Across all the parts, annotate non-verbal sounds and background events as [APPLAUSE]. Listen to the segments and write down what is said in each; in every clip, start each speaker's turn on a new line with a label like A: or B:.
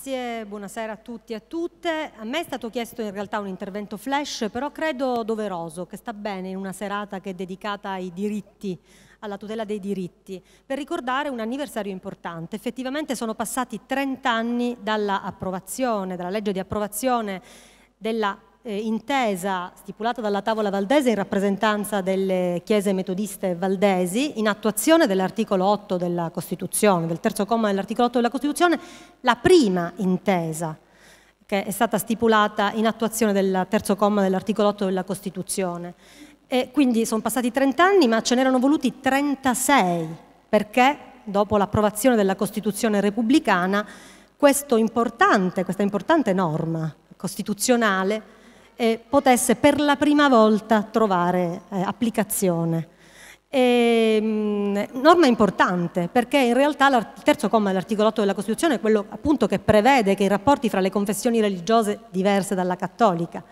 A: grazie, buonasera a tutti e a tutte. A me è stato chiesto in realtà un intervento flash, però credo doveroso, che sta bene in una serata che è dedicata ai diritti alla tutela dei diritti, per ricordare un anniversario importante. Effettivamente sono passati 30 anni dalla dalla legge di approvazione della eh, intesa stipulata dalla Tavola Valdese in rappresentanza delle chiese metodiste valdesi, in attuazione dell'articolo 8 della Costituzione, del terzo comma dell'articolo 8 della Costituzione, la prima intesa che è stata stipulata in attuazione del terzo comma dell'articolo 8 della Costituzione. E quindi sono passati 30 anni, ma ce n'erano voluti 36, perché dopo l'approvazione della Costituzione repubblicana, importante, questa importante norma costituzionale eh, potesse per la prima volta trovare eh, applicazione. E, ehm, mh, norma importante perché in realtà il terzo comma dell'articolo 8 della Costituzione è quello appunto che prevede che i rapporti fra le confessioni religiose diverse dalla cattolica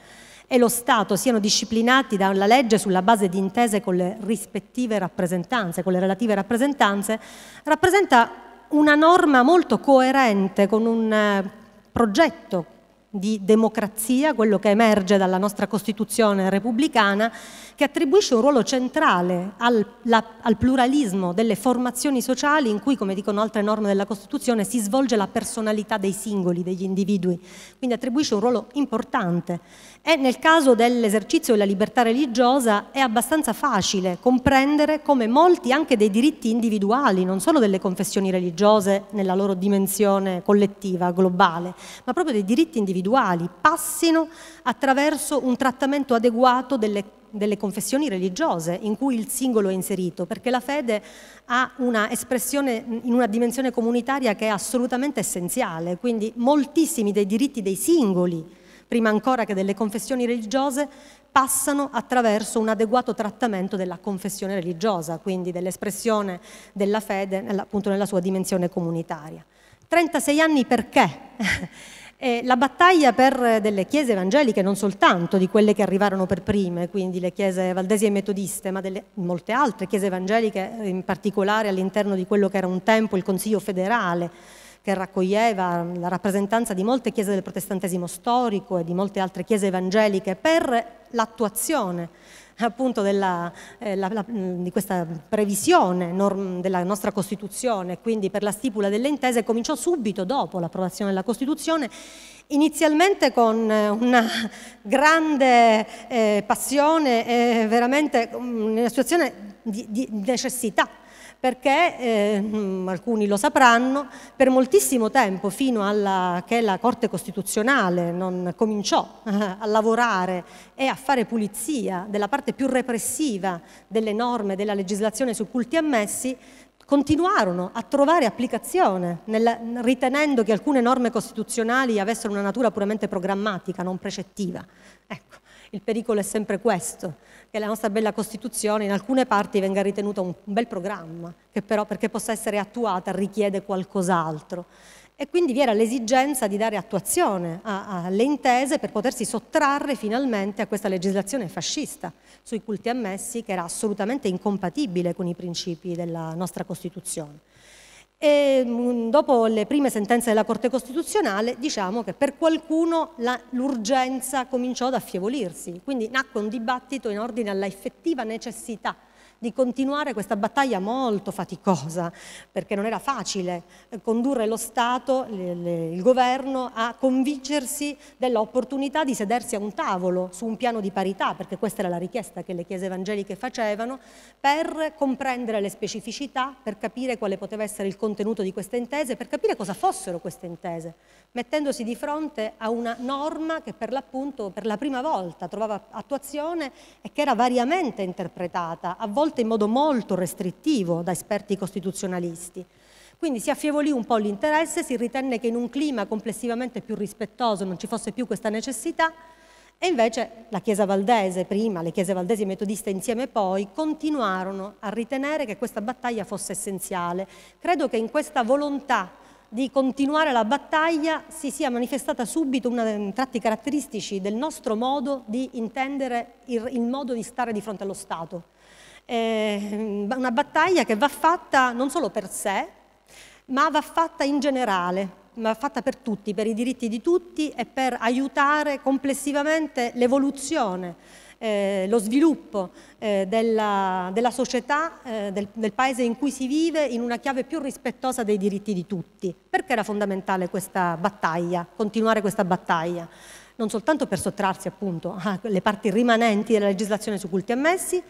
A: e lo Stato siano disciplinati dalla legge sulla base di intese con le rispettive rappresentanze, con le relative rappresentanze, rappresenta una norma molto coerente con un eh, progetto di democrazia, quello che emerge dalla nostra Costituzione repubblicana, che attribuisce un ruolo centrale al, la, al, pluralismo delle formazioni sociali in cui, come dicono altre norme della Costituzione, si svolge la personalità dei singoli, degli individui, quindi attribuisce un ruolo importante. E nel caso dell'esercizio della libertà religiosa è abbastanza facile comprendere come molti anche dei diritti individuali, non solo delle confessioni religiose nella loro dimensione collettiva, globale, ma proprio dei diritti individuali individuali passino attraverso un trattamento adeguato delle, delle confessioni religiose in cui il singolo è inserito, perché la fede ha una espressione in una dimensione comunitaria che è assolutamente essenziale, quindi moltissimi dei diritti dei singoli prima ancora che delle confessioni religiose, passano attraverso un adeguato trattamento della confessione religiosa, quindi dell'espressione della fede appunto nella sua dimensione comunitaria. 36 anni perché? [LAUGHS] Eh, la battaglia per eh, delle chiese evangeliche, non soltanto di quelle che arrivarono per prime, quindi le chiese valdesi e metodiste, ma delle molte altre chiese evangeliche, eh, in particolare all'interno di quello che era un tempo il Consiglio federale, che raccoglieva la rappresentanza di molte chiese del protestantesimo storico e di molte altre chiese evangeliche per l'attuazione appunto della, eh, la, la, di questa previsione norm, della nostra Costituzione, quindi per la stipula delle intese, cominciò subito dopo l'approvazione della Costituzione Inizialmente con eh, una grande eh, passione e veramente una situazione di, di necessità perché eh, alcuni lo sapranno, per moltissimo tempo, fino alla, che la Corte Costituzionale non cominciò eh, a lavorare e a fare pulizia della parte più repressiva delle norme della legislazione su culti ammessi, continuarono a trovare applicazione, nel, ritenendo che alcune norme costituzionali avessero una natura puramente programmatica, non precettiva. Ecco. Il pericolo è sempre questo, che la nostra bella Costituzione in alcune parti venga ritenuta un bel programma, che però perché possa essere attuata richiede qualcos'altro. E quindi vi era l'esigenza di dare attuazione alle intese per potersi sottrarre finalmente a questa legislazione fascista sui culti ammessi che era assolutamente incompatibile con i principi della nostra Costituzione. E mm, dopo le prime sentenze della Corte Costituzionale diciamo che per qualcuno l'urgenza cominciò ad affievolirsi, quindi nacque un dibattito in ordine alla effettiva necessità di continuare questa battaglia molto faticosa, perché non era facile eh, condurre lo Stato, il governo, a convincersi dell'opportunità di sedersi a un tavolo su un piano di parità, perché questa era la richiesta che le chiese evangeliche facevano, per comprendere le specificità, per capire quale poteva essere il contenuto di queste intese, per capire cosa fossero queste intese, mettendosi di fronte a una norma che per l'appunto per la prima volta trovava attuazione e che era variamente interpretata, a volte svolte in modo molto restrittivo da esperti costituzionalisti. Quindi si affievolì un po' l'interesse, si ritenne che in un clima complessivamente più rispettoso non ci fosse più questa necessità e invece la Chiesa Valdese prima, le Chiese Valdesi e Metodiste insieme poi, continuarono a ritenere che questa battaglia fosse essenziale. Credo che in questa volontà di continuare la battaglia si sia manifestata subito uno dei eh, tratti caratteristici del nostro modo di intendere il, il modo di stare di fronte allo Stato eh, una battaglia che va fatta non solo per sé, ma va fatta in generale, ma fatta per tutti, per i diritti di tutti e per aiutare complessivamente l'evoluzione eh, lo sviluppo eh, della, della, società, eh, del, del, paese in cui si vive, in una chiave più rispettosa dei diritti di tutti. Perché era fondamentale questa battaglia, continuare questa battaglia? Non soltanto per sottrarsi appunto alle parti rimanenti della legislazione su culti ammessi,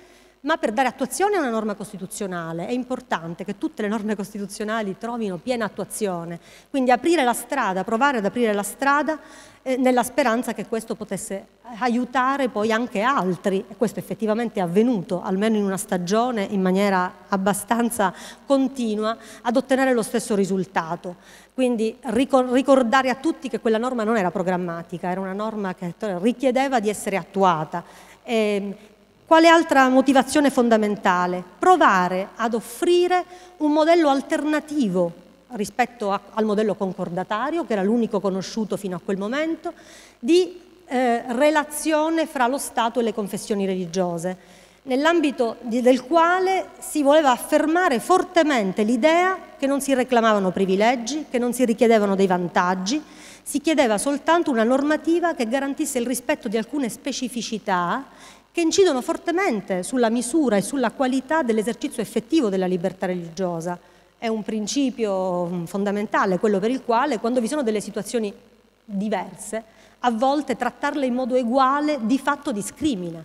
A: ma per dare attuazione a una norma costituzionale è importante che tutte le norme costituzionali trovino piena attuazione, quindi aprire la strada, provare ad aprire la strada eh, nella speranza che questo potesse aiutare poi anche altri, e questo effettivamente è avvenuto, almeno in una stagione in maniera abbastanza continua, ad ottenere lo stesso risultato. Quindi ricordare a tutti che quella norma non era programmatica, era una norma che richiedeva di essere attuata. E ehm, quale altra motivazione fondamentale? Provare ad offrire un modello alternativo rispetto a, al modello concordatario, che era l'unico conosciuto fino a quel momento, di eh, relazione fra lo Stato e le confessioni religiose, nell'ambito del quale si voleva affermare fortemente l'idea che non si reclamavano privilegi, che non si richiedevano dei vantaggi, si chiedeva soltanto una normativa che garantisse il rispetto di alcune specificità che incidono fortemente sulla misura e sulla qualità dell'esercizio effettivo della libertà religiosa. È un principio mm, fondamentale, quello per il quale quando vi sono delle situazioni diverse, a volte trattarle in modo uguale di fatto discrimina.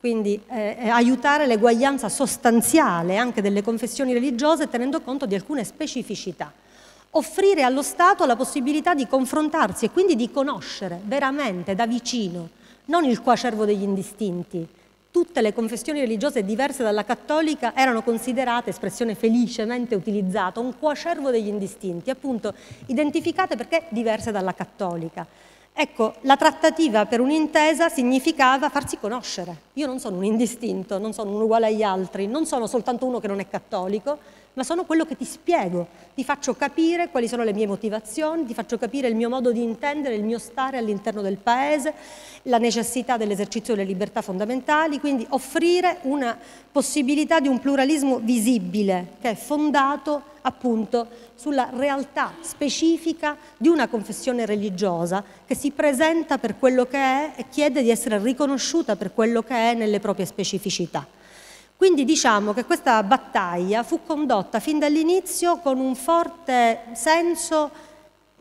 A: Quindi eh, eh, aiutare l'eguaglianza sostanziale anche delle confessioni religiose tenendo conto di alcune specificità offrire allo Stato la possibilità di confrontarsi e quindi di conoscere veramente da vicino non il quacervo degli indistinti. Tutte le confessioni religiose diverse dalla cattolica erano considerate, espressione felicemente utilizzata, un quacervo degli indistinti, appunto identificate perché diverse dalla cattolica. Ecco, la trattativa per un'intesa significava farsi conoscere. Io non sono un indistinto, non sono un uguale agli altri, non sono soltanto uno che non è cattolico, ma sono quello che ti spiego, ti faccio capire quali sono le mie motivazioni, ti faccio capire il mio modo di intendere, il mio stare all'interno del paese, la necessità dell'esercizio delle libertà fondamentali, quindi offrire una possibilità di un pluralismo visibile che è fondato appunto sulla realtà specifica di una confessione religiosa che si presenta per quello che è e chiede di essere riconosciuta per quello che è nelle proprie specificità. Quindi diciamo che questa battaglia fu condotta fin dall'inizio con un forte senso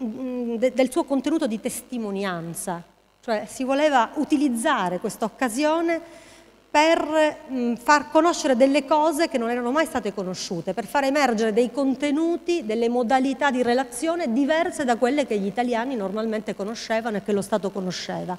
A: mm, del suo contenuto di testimonianza, cioè si voleva utilizzare questa occasione per mm, far conoscere delle cose che non erano mai state conosciute, per far emergere dei contenuti, delle modalità di relazione diverse da quelle che gli italiani normalmente conoscevano e che lo Stato conosceva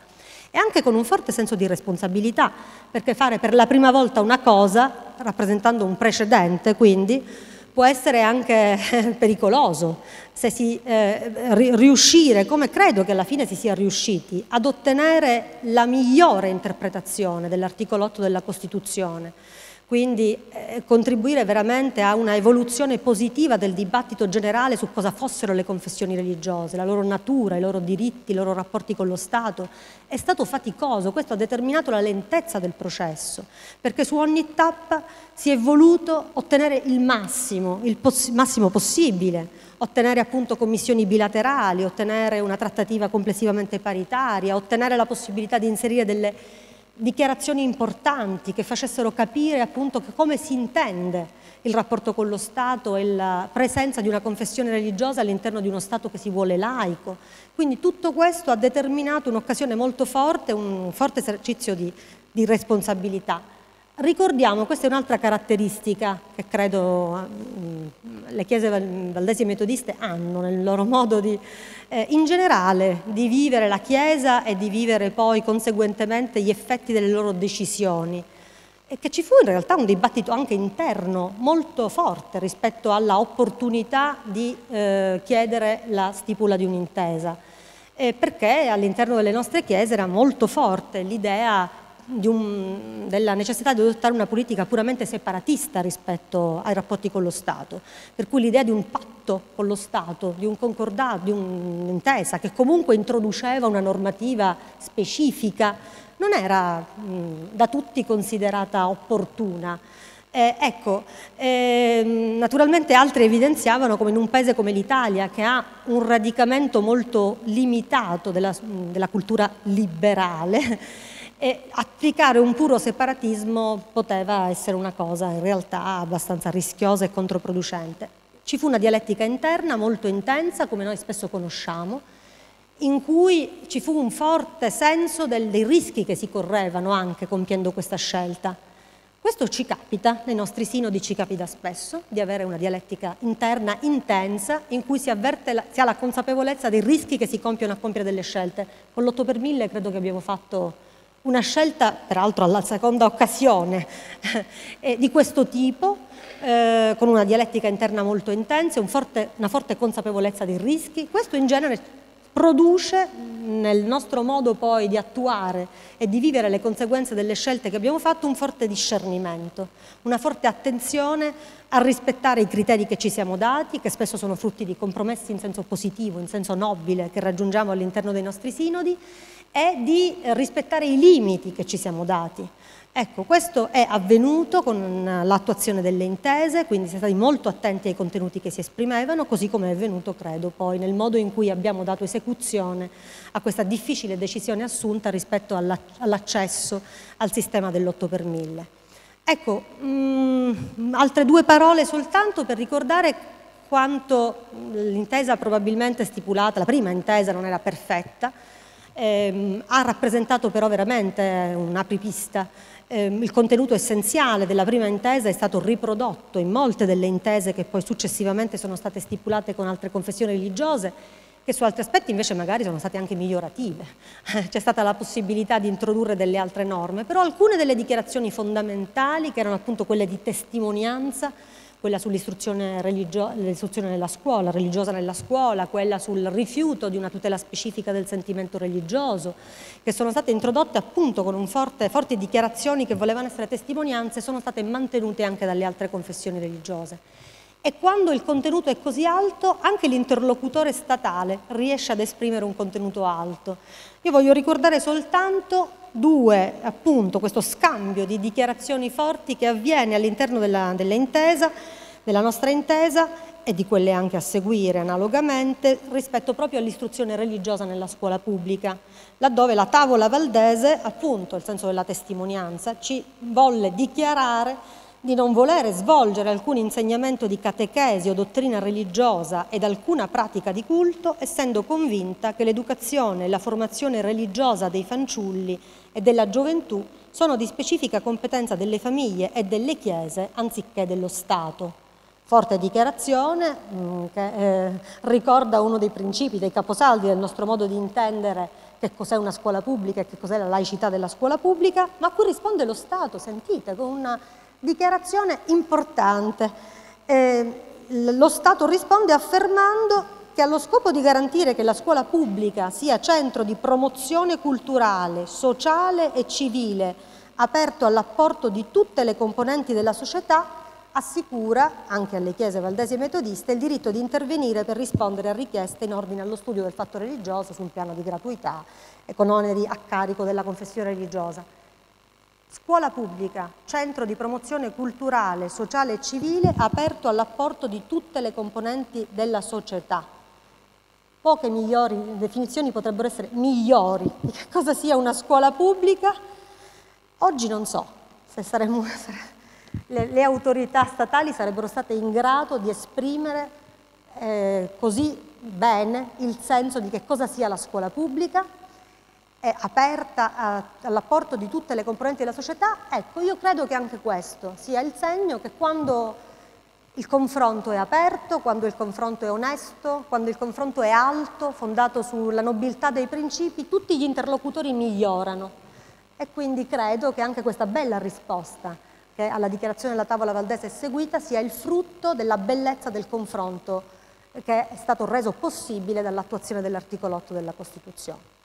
A: e anche con un forte senso di responsabilità, perché fare per la prima volta una cosa, rappresentando un precedente quindi, può essere anche [LAUGHS] pericoloso, se si eh, riuscire, come credo che alla fine si sia riusciti, ad ottenere la migliore interpretazione dell'articolo 8 della Costituzione quindi eh, contribuire veramente a una evoluzione positiva del dibattito generale su cosa fossero le confessioni religiose, la loro natura, i loro diritti, i loro rapporti con lo Stato, è stato faticoso, questo ha determinato la lentezza del processo, perché su ogni tappa si è voluto ottenere il massimo, il poss massimo possibile, ottenere appunto commissioni bilaterali, ottenere una trattativa complessivamente paritaria, ottenere la possibilità di inserire delle dichiarazioni importanti che facessero capire appunto come si intende il rapporto con lo Stato e la presenza di una confessione religiosa all'interno di uno Stato che si vuole laico. Quindi tutto questo ha determinato un'occasione molto forte, un forte esercizio di, di responsabilità. Ricordiamo, questa è un'altra caratteristica che credo eh, le chiese valdesi e metodiste hanno nel loro modo di, eh, in generale di vivere la Chiesa e di vivere poi conseguentemente gli effetti delle loro decisioni. E che ci fu in realtà un dibattito anche interno molto forte rispetto alla opportunità di eh, chiedere la stipula di un'intesa. Eh, perché all'interno delle nostre chiese era molto forte l'idea un, della necessità di adottare una politica puramente separatista rispetto ai rapporti con lo Stato, per cui l'idea di un patto con lo Stato, di un concordato, di un'intesa che comunque introduceva una normativa specifica, non era mh, da tutti considerata opportuna. Eh, ecco, eh, naturalmente altri evidenziavano come in un paese come l'Italia, che ha un radicamento molto limitato della, della cultura liberale, e applicare un puro separatismo poteva essere una cosa in realtà abbastanza rischiosa e controproducente. Ci fu una dialettica interna molto intensa, come noi spesso conosciamo, in cui ci fu un forte senso del, dei rischi che si correvano anche compiendo questa scelta. Questo ci capita, nei nostri sinodi ci capita spesso, di avere una dialettica interna intensa in cui si, avverte la, si ha la consapevolezza dei rischi che si compiono a compiere delle scelte. Con l'8 per 1000 credo che abbiamo fatto una scelta, peraltro alla seconda occasione, [LAUGHS] eh, di questo tipo, eh, con una dialettica interna molto intensa, un forte, una forte consapevolezza dei rischi, questo in genere produce nel nostro modo poi di attuare e di vivere le conseguenze delle scelte che abbiamo fatto un forte discernimento, una forte attenzione a rispettare i criteri che ci siamo dati, che spesso sono frutti di compromessi in senso positivo, in senso nobile, che raggiungiamo all'interno dei nostri sinodi è di rispettare i limiti che ci siamo dati. Ecco, questo è avvenuto con eh, l'attuazione delle intese, quindi siamo stati molto attenti ai contenuti che si esprimevano, così come è avvenuto, credo, poi nel modo in cui abbiamo dato esecuzione a questa difficile decisione assunta rispetto all'accesso al sistema dell'8 per 1000. Ecco, mh, mm, altre due parole soltanto per ricordare quanto mm, l'intesa probabilmente stipulata, la prima intesa non era perfetta, Ehm, ha rappresentato però veramente un'apripista. Ehm, il contenuto essenziale della prima intesa è stato riprodotto in molte delle intese che poi successivamente sono state stipulate con altre confessioni religiose che su altri aspetti invece magari sono state anche migliorative. [LAUGHS] C'è stata la possibilità di introdurre delle altre norme, però alcune delle dichiarazioni fondamentali, che erano appunto quelle di testimonianza, quella sull'istruzione nella scuola, religiosa nella scuola, quella sul rifiuto di una tutela specifica del sentimento religioso, che sono state introdotte appunto con forte, forti dichiarazioni che volevano essere testimonianze, sono state mantenute anche dalle altre confessioni religiose e quando il contenuto è così alto anche l'interlocutore statale riesce ad esprimere un contenuto alto. Io voglio ricordare soltanto due, appunto, questo scambio di dichiarazioni forti che avviene all'interno della, della, della nostra intesa e di quelle anche a seguire analogamente rispetto proprio all'istruzione religiosa nella scuola pubblica, laddove la tavola valdese, appunto, nel senso della testimonianza, ci volle dichiarare di non volere svolgere alcun insegnamento di catechesi o dottrina religiosa ed alcuna pratica di culto, essendo convinta che l'educazione e la formazione religiosa dei fanciulli e della gioventù sono di specifica competenza delle famiglie e delle chiese anziché dello Stato. Forte dichiarazione mm, che eh, ricorda uno dei principi, dei caposaldi del nostro modo di intendere che cos'è una scuola pubblica e che cos'è la laicità della scuola pubblica, ma a cui risponde lo Stato, sentite, con una Dichiarazione importante. Eh, lo Stato risponde affermando che allo scopo di garantire che la scuola pubblica sia centro di promozione culturale, sociale e civile, aperto all'apporto di tutte le componenti della società, assicura anche alle chiese valdesi e metodiste il diritto di intervenire per rispondere a richieste in ordine allo studio del fatto religioso su un piano di gratuità e con oneri a carico della confessione religiosa. Scuola pubblica, centro di promozione culturale, sociale e civile aperto all'apporto di tutte le componenti della società. Poche migliori, definizioni potrebbero essere migliori di [LAUGHS] che cosa sia una scuola pubblica. Oggi non so se saremmo, [LAUGHS] le, le, autorità statali sarebbero state in grado di esprimere eh, così bene il senso di che cosa sia la scuola pubblica, è aperta eh, all'apporto di tutte le componenti della società, ecco, io credo che anche questo sia il segno che quando il confronto è aperto, quando il confronto è onesto, quando il confronto è alto, fondato sulla nobiltà dei principi, tutti gli interlocutori migliorano. E quindi credo che anche questa bella risposta che alla dichiarazione della tavola valdese è seguita sia il frutto della bellezza del confronto che è stato reso possibile dall'attuazione dell'articolo 8 della Costituzione.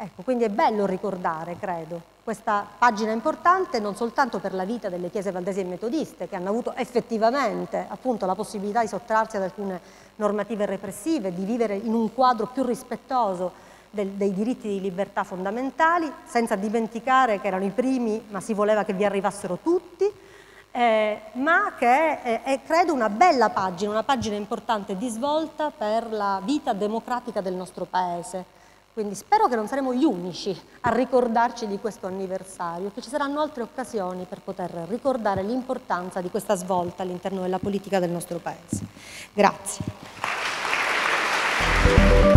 A: Ecco, quindi è bello ricordare, credo, questa pagina importante non soltanto per la vita delle chiese valdesi e metodiste, che hanno avuto effettivamente appunto, la possibilità di sottrarsi ad alcune normative repressive, di vivere in un quadro più rispettoso del, dei diritti di libertà fondamentali, senza dimenticare che erano i primi, ma si voleva che vi arrivassero tutti, eh, ma che è, è, credo una bella pagina, una pagina importante di svolta per la vita democratica del nostro Paese quindi spero che non saremo gli unici a ricordarci di questo anniversario, che ci saranno altre occasioni per poter ricordare l'importanza di questa svolta all'interno della politica del nostro Paese. Grazie.